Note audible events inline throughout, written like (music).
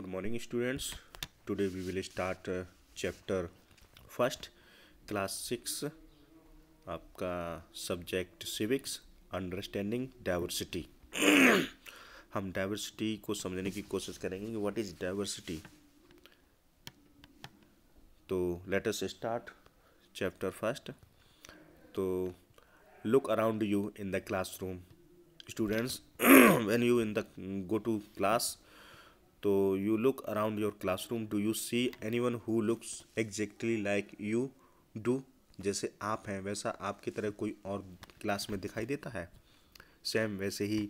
Good morning students today we will start chapter first class six आपका subject civics understanding diversity हम diversity को समझने की कोशिश करेंगे व्हाट इज डाइवर्सिटी तो let us start chapter first तो look around you in the classroom students when you in the go to class तो you look around your classroom do you see anyone who looks exactly like you do जैसे आप हैं वैसा आपकी तरह कोई और क्लास में दिखाई देता है सेम वैसे ही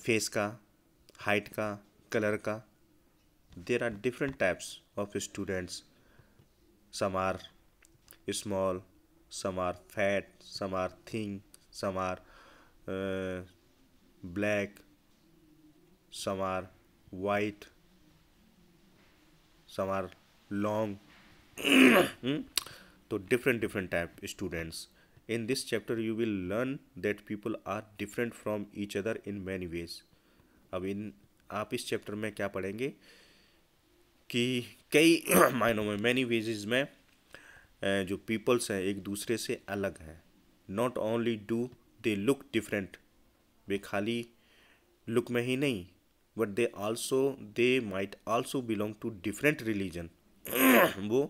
फेस (coughs) का हाइट का कलर का there are different types of students some are small some are fat some are thin some are black some are white some are long so different different type students in this chapter you will learn that people are different from each other in many ways अब इन आप इस chapter में क्या पढ़ेंगे कि कई मायनों में मैनी वेजेज में जो पीपल्स हैं एक दूसरे से अलग हैं not only do they look different वे खाली लुक में ही नहीं but they also they might also belong to different religion वो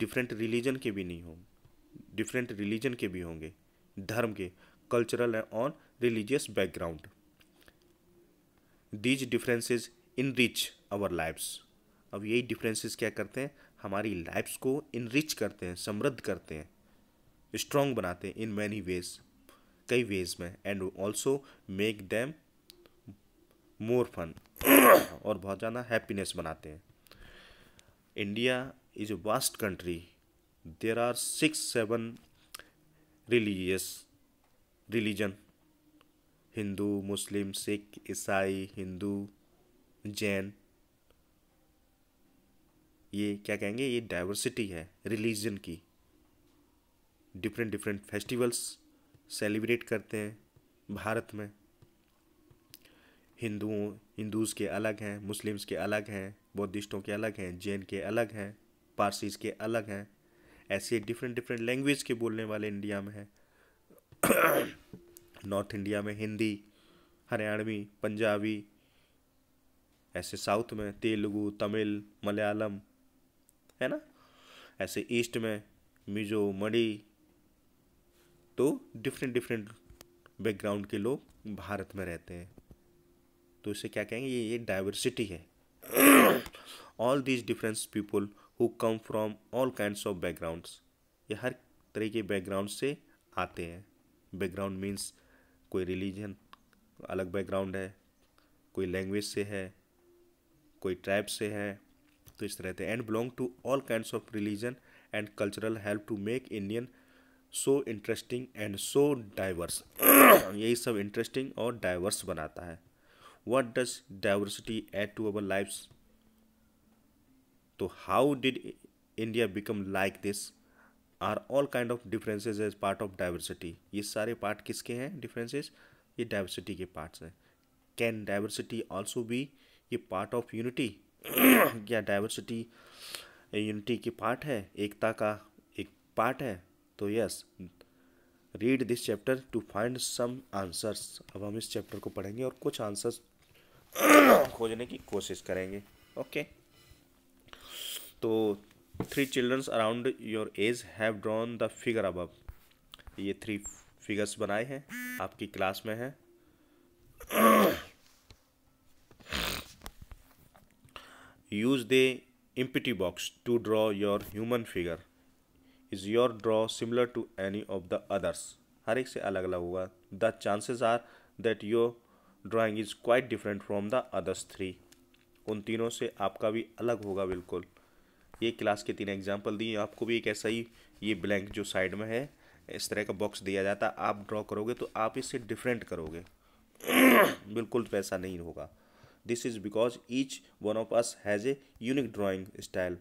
डिफरेंट रिलीजन के भी नहीं होंगे डिफरेंट रिलीजन के भी होंगे धर्म के cultural and on religious background these differences enrich our lives अब यही डिफरेंसेस क्या करते हैं हमारी लाइफ्स को इनरिच करते हैं समृद्ध करते हैं स्ट्रॉन्ग बनाते हैं इन मैनी वेज कई वेज में and also make them more fun और बहुत ज़्यादा हैप्पीनेस बनाते हैं India is a vast country there are six seven religious religion Hindu Muslim Sikh ईसाई हिंदू जैन ये क्या कहेंगे ये डाइवर्सिटी है रिलीजन की डिफरेंट डिफरेंट फेस्टिवल्स सेलिब्रेट करते हैं भारत में हिंदुओं हिंदूज़ के अलग हैं मुस्लिम्स के अलग हैं बौद्धिस्टों के अलग हैं जैन के अलग हैं पारसीज के अलग हैं ऐसे डिफरेंट डिफरेंट लैंग्वेज के बोलने वाले इंडिया में हैं नॉर्थ (coughs) इंडिया में हिंदी हरियाणवी पंजाबी ऐसे साउथ में तेलुगु तमिल मलयालम है ना ऐसे ईस्ट में मिजो मड़ी तो डिफरेंट डिफरेंट बैकग्राउंड के लोग भारत में रहते हैं तो इसे क्या कहेंगे ये ये डाइवर्सिटी है all these difference people who come from all kind of backgrounds ये हर तरह के बैकग्राउंड से आते हैं बैकग्राउंड मीन्स कोई रिलीजन अलग बैकग्राउंड है कोई लैंग्वेज से है कोई ट्राइब से है तो इस तरह से and belong to all kind of religion and cultural help to make Indian so interesting and so diverse यही सब इंटरेस्टिंग और डाइवर्स बनाता है what does diversity add to our lives तो how did India become like this are all kind of differences as part of diversity ये सारे part किसके हैं डिफरेंसेज ये डाइवर्सिटी के पार्ट्स हैं कैन डाइवर्सिटी ऑल्सो भी ये पार्ट ऑफ यूनिटी क्या डाइवर्सिटी यूनिटी की पार्ट है एकता का एक पार्ट है तो yes read this chapter to find some answers अब हम इस चैप्टर को पढ़ेंगे और कुछ आंसर्स (coughs) खोजने की कोशिश करेंगे ओके तो three childrens around your age have drawn the figure above ये थ्री फिगर्स बनाए हैं आपकी क्लास में हैं use the empty box to draw your human figure is your draw similar to any of the others हर एक से अलग अलग होगा the chances are that your drawing is quite different from the others three उन तीनों से आपका भी अलग होगा बिल्कुल ये क्लास के तीन एग्जाम्पल दिए आपको भी एक ऐसा ही ये ब्लैंक जो साइड में है इस तरह का बॉक्स दिया जाता है आप ड्रॉ करोगे तो आप इससे डिफरेंट करोगे (coughs) बिल्कुल वैसा नहीं होगा this is because each one of us has a unique drawing style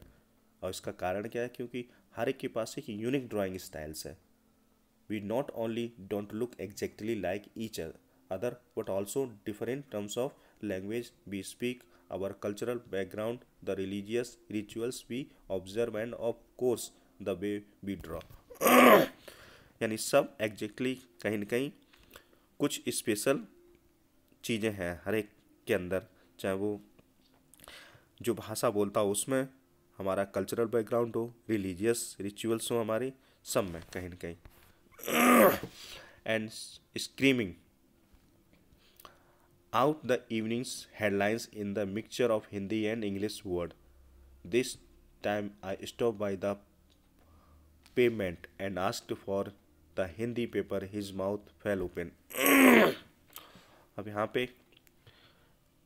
और इसका कारण क्या है क्योंकि हर एक के पास एक यूनिक ड्राइंग स्टाइल्स है we not only don't look exactly like each other but also different terms of language we speak our cultural background the religious rituals we observe and of course the way we draw यानी सब exactly कहीं ना कहीं कुछ special चीज़ें हैं हर एक के अंदर चाहे वो जो भाषा बोलता हो उसमें हमारा कल्चरल बैकग्राउंड हो रिलीजियस रिचुअल्स हो हमारे सब में कहीं ना कहीं and screaming out the evening's headlines in the mixture of Hindi and English word this time I stop by the pavement and ask for the Hindi paper his mouth fell open अब यहाँ पे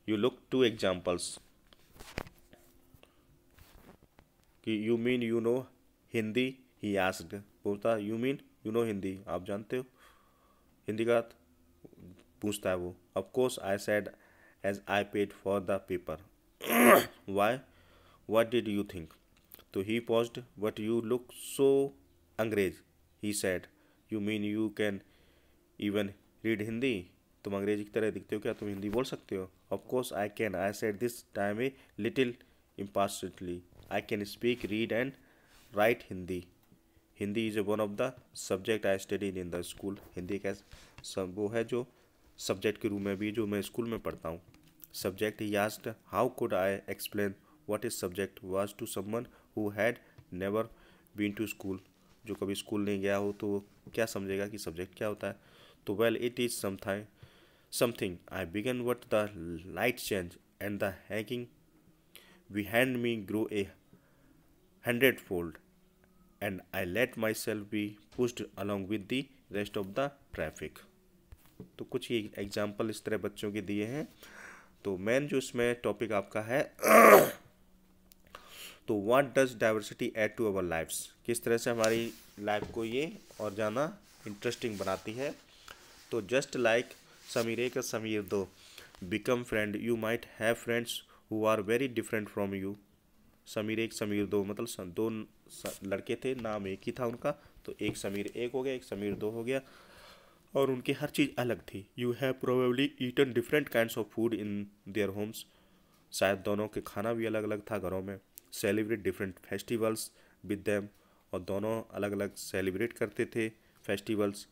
यू लुक टू एग्जाम्पल्स कि you mean you know Hindi he ask बोलता you mean you know Hindi आप जानते हो हिंदी का पूछता है वो of course I said as I paid for the paper why what did you think तो he paused but you look so अंग्रेज he said you mean you can even read Hindi तुम अंग्रेजी की तरह दिखते हो क्या तुम हिंदी बोल सकते हो of course I can I said this time a little impatiently I can speak read and write Hindi Hindi is one of the subject I study in the school Hindi एक वो है जो सब्जेक्ट के रूप में भी जो मैं स्कूल में पढ़ता हूँ subject he asked how could I explain what is subject was to someone who had never been to school जो कभी स्कूल नहीं गया हो तो क्या समझेगा कि सब्जेक्ट क्या होता है तो well it is sometime something I began what the light change and the hacking we hand me grow a hundred fold and I let myself be pushed along with the rest of the traffic तो कुछ ही example इस तरह बच्चों के दिए हैं तो main जो इसमें टॉपिक आपका है तो what does diversity add to our lives किस तरह से हमारी लाइफ को ये और जाना इंटरेस्टिंग बनाती है तो जस्ट लाइक समीर एक समीर दो become friend you might have friends who are very different from you Sameer एक समीर दो मतलब दो लड़के थे नाम एक ही था उनका तो एक समीर एक हो गया एक समीर दो हो गया और उनकी हर चीज़ अलग थी you have probably eaten different kind of food in their homes शायद दोनों के खाना भी अलग अलग था घरों में celebrate different festivals with them और दोनों अलग अलग सेलिब्रेट करते थे festivals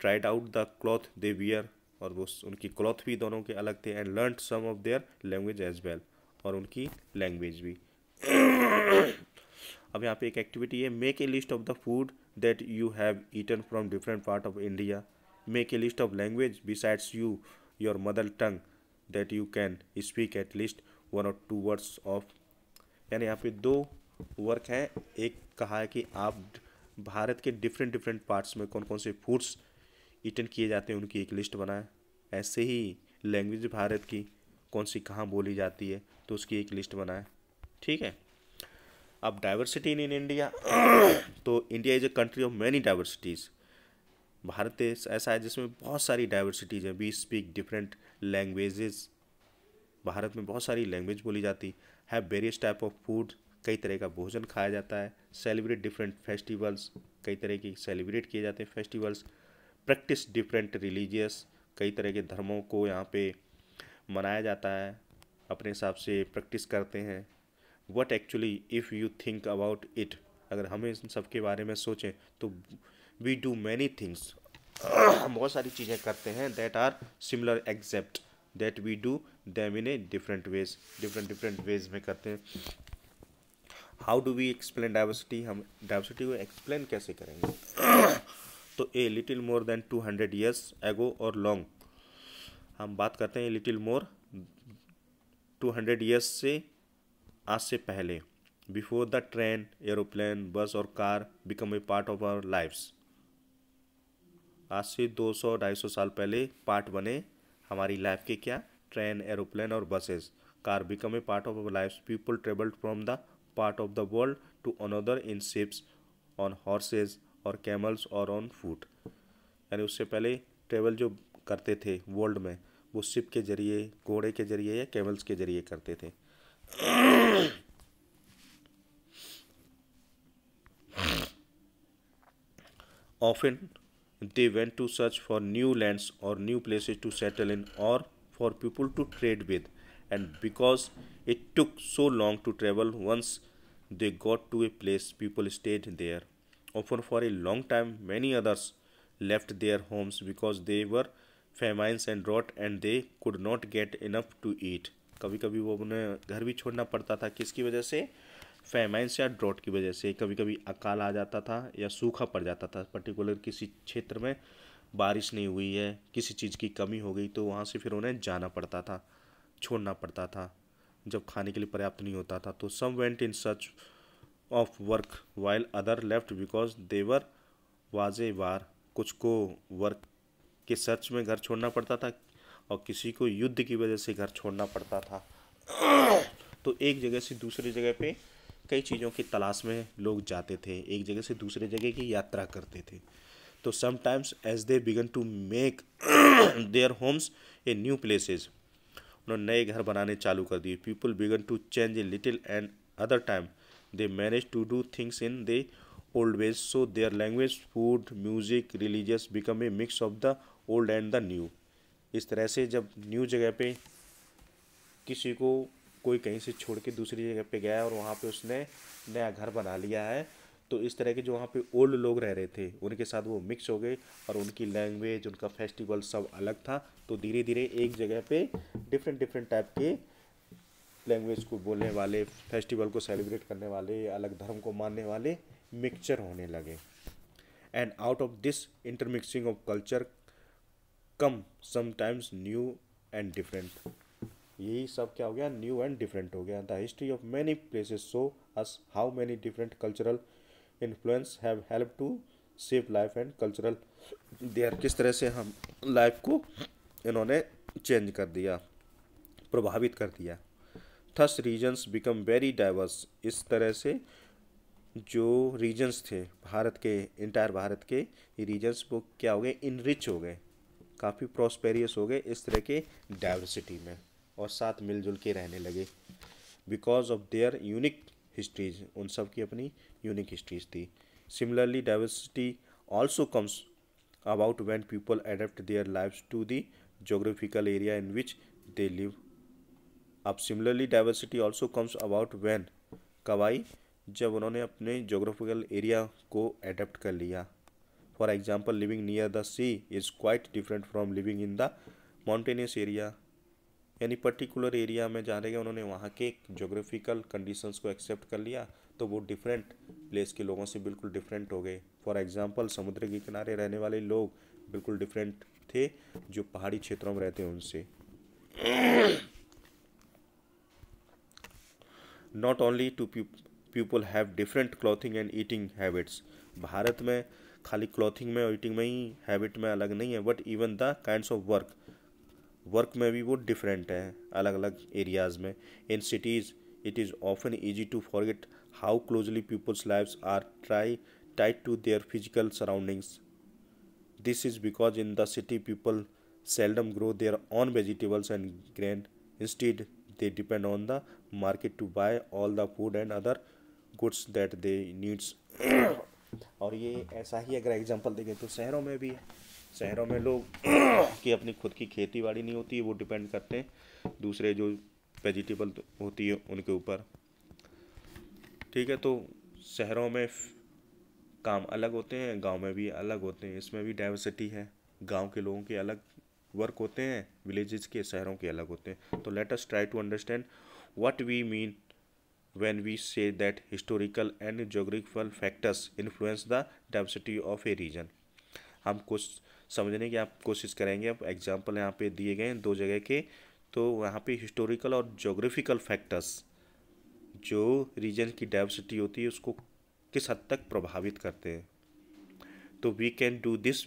tried out the cloth they wear और वो उनकी क्लॉथ भी दोनों के अलग थे and learn some of their language as well और उनकी लैंग्वेज भी अब यहाँ पे एक एक्टिविटी है make a list of the food that you have eaten from different part of India make a list of language besides you your mother tongue that you can speak at least one और two words of यानी यहाँ पे दो work हैं एक कहा है कि आप भारत के डिफरेंट डिफरेंट पार्ट्स में कौन कौन से फूड्स ईटन किए जाते हैं उनकी एक लिस्ट बनाएं ऐसे ही लैंग्वेज भारत की कौन सी कहाँ बोली जाती है तो उसकी एक लिस्ट बनाएं ठीक है अब डाइवर्सिटी इन इंडिया तो India is a country of many diversities Bharat देश ऐसा है जिसमें बहुत सारी डाइवर्सिटीज़ हैं we speak different languages Bharat में बहुत सारी लैंग्वेज बोली जाती है वेरियस टाइप ऑफ फूड कई तरह का भोजन खाया जाता है सेलिब्रेट डिफरेंट फेस्टिवल्स कई तरह की सेलिब्रेट किए जाते हैं फेस्टिवल्स प्रैक्टिस डिफरेंट रिलीजियस कई तरह के धर्मों को यहाँ पे मनाया जाता है अपने हिसाब से प्रैक्टिस करते हैं what actually if you think about it अगर हमें इन सब के बारे में सोचें तो वी डू मैनी थिंग्स हम बहुत सारी चीज़ें करते हैं that are similar except that we do them in a different ways different different ways में करते हैं how do we explain diversity हम डाइवर्सिटी को एक्सप्लेन कैसे करेंगे (coughs) तो a little more than two hundred years ago और लॉन्ग हम बात करते हैं little more two hundred years से आज से पहले before the train aeroplane bus और car become a part of our lives आज से 200 250 साल पहले पार्ट बने हमारी लाइफ के क्या ट्रेन एरोप्लेन और buses car become a part of our life people travelled from the part of the world to another in ships on horses और कैमल्स और ऑन फूट यानी उससे पहले ट्रेवल जो करते थे वर्ल्ड में वो शिप के जरिए घोड़े के जरिए या कैमल्स के जरिए करते थे Often they went to search for new lands or new places to settle in or for people to trade with. And because it took so long to travel, once they got to a place, people stayed there. Often for a long time, many others left their homes because they were famines and drought and they could not get enough to eat. कभी कभी वो उन्हें घर भी छोड़ना पड़ता था किसकी वजह से फेमाइंस या ड्रॉट की वजह से कभी कभी अकाल आ जाता था या सूखा पड़ जाता था पर्टिकुलर किसी क्षेत्र में बारिश नहीं हुई है किसी चीज़ की कमी हो गई तो वहाँ से फिर उन्हें जाना पड़ता था छोड़ना पड़ता था जब खाने के लिए पर्याप्त नहीं होता था तो सम वेंट इन सच of work while other left because there was war कुछ को वर्क के सर्च में घर छोड़ना पड़ता था और किसी को युद्ध की वजह से घर छोड़ना पड़ता था तो एक जगह से दूसरी जगह पे कई चीज़ों की तलाश में लोग जाते थे एक जगह से दूसरे जगह की यात्रा करते थे तो sometimes as they began to make their homes a new places उन्होंने नए घर बनाने चालू कर दिए people began to change a little and other time they manage to do things in the old ways so their language food music religious become a mix of the old and the new इस तरह से जब new जगह पे किसी को कोई कहीं से छोड़ के दूसरी जगह पे गया और वहाँ पे उसने नया घर बना लिया है तो इस तरह के जो वहाँ पे ओल्ड लोग रह रहे थे उनके साथ वो मिक्स हो गए और उनकी लैंग्वेज उनका फेस्टिवल सब अलग था तो धीरे धीरे एक जगह पे डिफरेंट डिफरेंट टाइप के लैंग्वेज को बोलने वाले फेस्टिवल को सेलिब्रेट करने वाले अलग धर्म को मानने वाले मिक्सचर होने लगे and out of this intermixing of culture come sometimes new and different यही सब क्या हो गया न्यू एंड डिफरेंट हो गया the history of many places show us how many different cultural influence have help to save life and cultural there किस तरह से हम लाइफ को इन्होंने चेंज कर दिया प्रभावित कर दिया thus regions become very diverse इस तरह से जो रीजन्स थे भारत के इंटायर भारत के ये रीजन्स वो क्या हो गए इनरिच हो गए काफ़ी प्रॉस्पेरियस हो गए इस तरह के डाइवर्सिटी में और साथ मिलजुल के रहने लगे because of their unique histories उन सब की अपनी यूनिक हिस्ट्रीज थी similarly diversity also comes about when people adapt their life to the geographical area in which they live अब similarly diversity also comes about when कवाई जब उन्होंने अपने जोग्राफिकल एरिया को एडेप्ट कर लिया For example, living near the sea is quite different from living in the mountainous area. यानी particular area में जा रहे हैं उन्होंने वहाँ के जोग्राफिकल कंडीशंस को एक्सेप्ट कर लिया तो वो डिफरेंट प्लेस के लोगों से बिल्कुल डिफरेंट हो गए फॉर एग्जांपल समुद्र के किनारे रहने वाले लोग बिल्कुल डिफरेंट थे जो पहाड़ी क्षेत्रों में रहते हैं उनसे not only do people have different clothing and eating habits भारत में खाली क्लॉथिंग में ईटिंग में ही हैबिट में अलग नहीं है but even the kinds of work work में भी वो डिफरेंट है अलग अलग एरियाज़ में in cities it is often easy to forget how closely people's lives are try tight to their physical surroundings this is because in the city people seldom grow their own vegetables and grain instead they depend on the market to buy all the food and other goods that they needs और ये ऐसा ही अगर example देखें तो शहरों में भी है शहरों में लोग (clears throat) की अपनी खुद की खेती बाड़ी नहीं होती वो डिपेंड करते हैं दूसरे जो वेजिटेबल तो होती है उनके ऊपर ठीक है तो शहरों में काम अलग होते हैं गांव में भी अलग होते हैं इसमें भी डाइवर्सिटी है गांव के लोगों के अलग वर्क होते हैं विलेजेस के शहरों के अलग होते हैं तो let us try to understand what we mean when we say that historical and geographical factors influence the diversity of a region हम कुछ समझने की आप कोशिश करेंगे अब एग्जाम्पल यहाँ पे दिए गए हैं दो जगह के तो वहाँ पे हिस्टोरिकल और जोग्राफिकल फैक्टर्स जो रीजन की डाइवर्सिटी होती है उसको किस हद तक प्रभावित करते हैं तो we can do this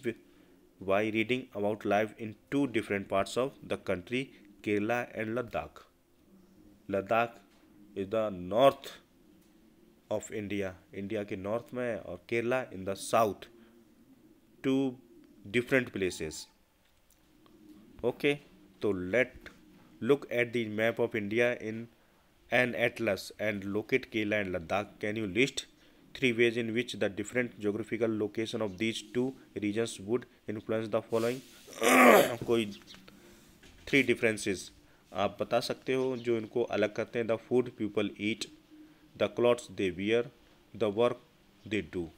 by reading about life in two different parts of the country Kerala and Ladakh Ladakh is the north of India India के नॉर्थ में और Kerala in the south two different places okay तो let look at the map of India in an atlas and locate Kerala and Ladakh can you list three ways in which the different geographical location of these two regions would influence the following कोई three differences आप बता सकते हो जो इनको अलग करते हैं the food people eat the clothes they wear the work they do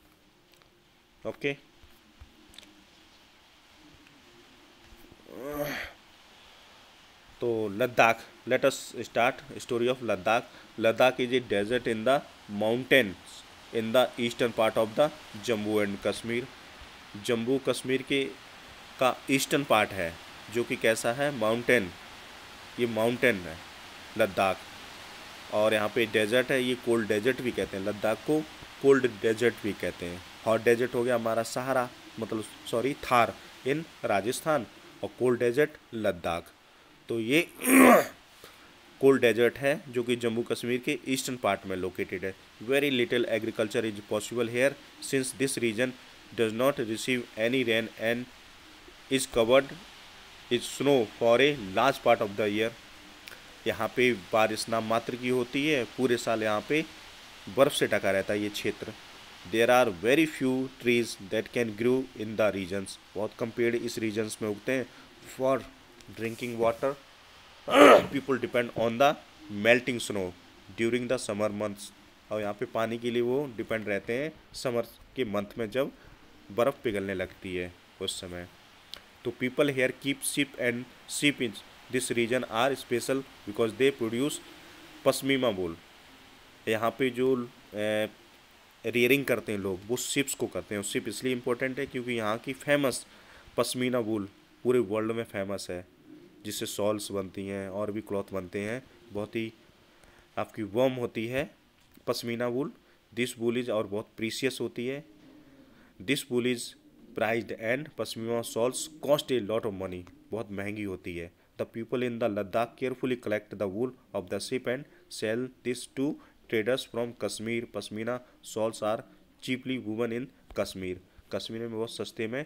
okay तो Ladakh let us start story of Ladakh Ladakh is a desert in the mountains in the eastern part of the Jammu and Kashmir Jammu Kashmir के का eastern part है जो कि कैसा है mountain ये mountain है लद्दाख और यहाँ पे डेजर्ट है ये कोल्ड डेजर्ट भी कहते हैं लद्दाख को कोल्ड डेजर्ट भी कहते हैं हॉट डेजर्ट हो गया हमारा सहारा मतलब सॉरी थार इन राजस्थान और कोल्ड डेजर्ट लद्दाख तो ये कोल्ड (coughs) डेजर्ट है जो कि जम्मू कश्मीर के ईस्टर्न पार्ट में लोकेटेड है very little agriculture is possible here since this region does not receive any rain and is covered is snow for a large part of the year यहाँ पे बारिश नाम मात्र की होती है पूरे साल यहाँ पे बर्फ़ से ढका रहता है ये क्षेत्र there are very few trees that can grow in the regions बहुत कम पेड़ इस रीजन्स में उगते हैं for drinking water people depend on the melting snow during the summer months और यहाँ पे पानी के लिए वो डिपेंड रहते हैं समर के मंथ में जब बर्फ़ पिघलने लगती है उस समय तो people here keep sheep and sheep in this region are special because they produce pashmina बोल यहाँ पे जो रेयरिंग करते हैं लोग वो सिप्स को करते हैं सिप इसलिए इम्पोर्टेंट है क्योंकि यहाँ की फेमस पश्मीना वूल पूरे वर्ल्ड में फेमस है जिससे सॉल्स बनती हैं और भी क्लॉथ बनते हैं बहुत ही आपकी वर्म होती है pashmina wool this wool is और बहुत प्रीसियस होती है this wool is prized and pashmina shawls cost a lot of money बहुत महंगी होती है the people in the Ladakh carefully collect the wool of the sheep and sell this to traders from Kashmir pashmina shawls are cheaply women in Kashmir Kashmir में बहुत सस्ते में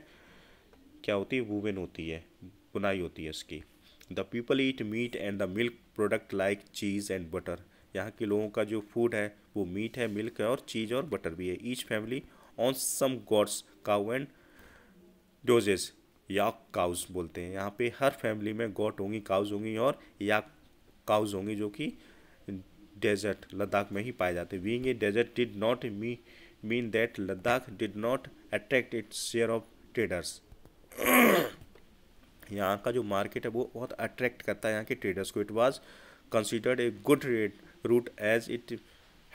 क्या होती है वुमेन होती है बुनाई होती है इसकी the people eat meat and the milk product like cheese and butter यहाँ के लोगों का जो फूड है वो मीट है मिल्क है और चीज़ और बटर भी है each family own some goats cow and dzos yak cows बोलते हैं यहाँ पे हर फैमिली में गोट होंगी काउज होंगी और याक काउज होंगी जो कि डेजर्ट लद्दाख में ही पाए जाते हैं being a desert did not me mean that Ladakh did not attract its share of traders यहाँ का जो मार्केट है वो बहुत अट्रैक्ट करता है यहाँ के ट्रेडर्स को it was considered a good rate route as it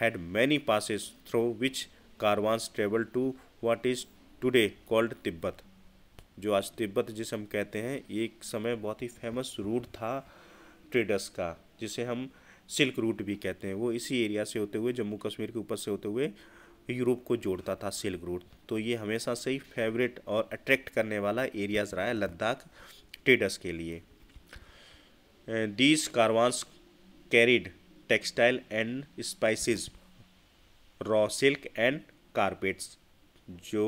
had many passes through which caravans travel to what is today called Tibet जो आज तिब्बत जिसे हम कहते हैं ये एक समय बहुत ही फेमस रूट था ट्रेडर्स का जिसे हम सिल्क रूट भी कहते हैं वो इसी एरिया से होते हुए जम्मू कश्मीर के ऊपर से होते हुए यूरोप को जोड़ता था सिल्क रूट तो ये हमेशा से ही फेवरेट और अट्रैक्ट करने वाला एरियाज रहा है लद्दाख ट्रेडर्स के लिए these caravans carried textile and spices raw silk and carpets जो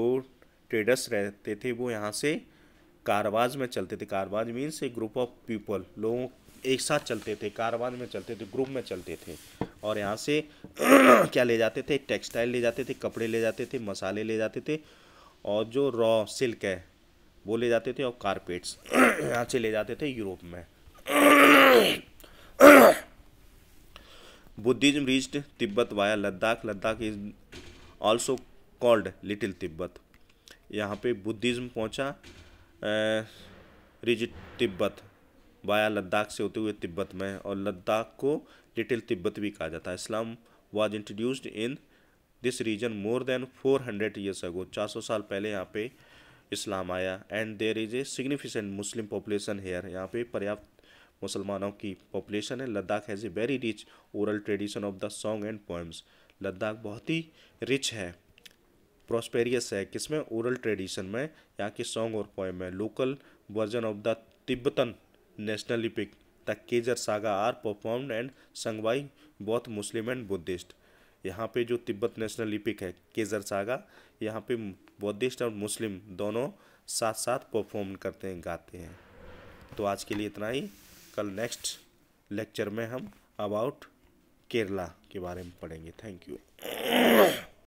ट्रेडर्स रहते थे वो यहाँ से कारवाज में चलते थे caravans means a group of people लोगों एक साथ चलते थे कारवाज में चलते थे ग्रुप में चलते थे और यहाँ से (clears throat) क्या ले जाते थे टेक्सटाइल ले जाते थे कपड़े ले जाते थे मसाले ले जाते थे और जो रॉ सिल्क है वो ले जाते थे और कारपेट्स (clears throat) यहाँ से ले जाते थे यूरोप में (clears throat) Buddhism reached Tibet via Ladakh Ladakh is also called little Tibet यहाँ पे बुद्धिज़्म पहुँचा रिज तिब्बत वाया लद्दाख से होते हुए तिब्बत में और लद्दाख को लिटिल तिब्बत भी कहा जाता है Islam was introduced in this region more than four hundred years ago चार सौ साल पहले यहाँ पे इस्लाम आया and there is a significant Muslim population here यहाँ पे पर्याप्त मुसलमानों की पॉपुलेशन है Ladakh has a very rich oral tradition of the song and poems Ladakh बहुत ही रिच है प्रोस्पेरियस है किसमें ओरल ट्रेडिशन में यहाँ के सॉन्ग और पोएम में local version of the Tibetan national epic the Kesar saga are performed and sung by Muslim and Buddhist यहाँ पे जो तिब्बत नेशनल लिपिक है केजर सागा यहाँ पे बौद्धिस्ट और मुस्लिम दोनों साथ साथ परफॉर्म करते हैं गाते हैं तो आज के लिए इतना ही कल नेक्स्ट लेक्चर में हम अबाउट केरला के बारे में पढ़ेंगे थैंक यू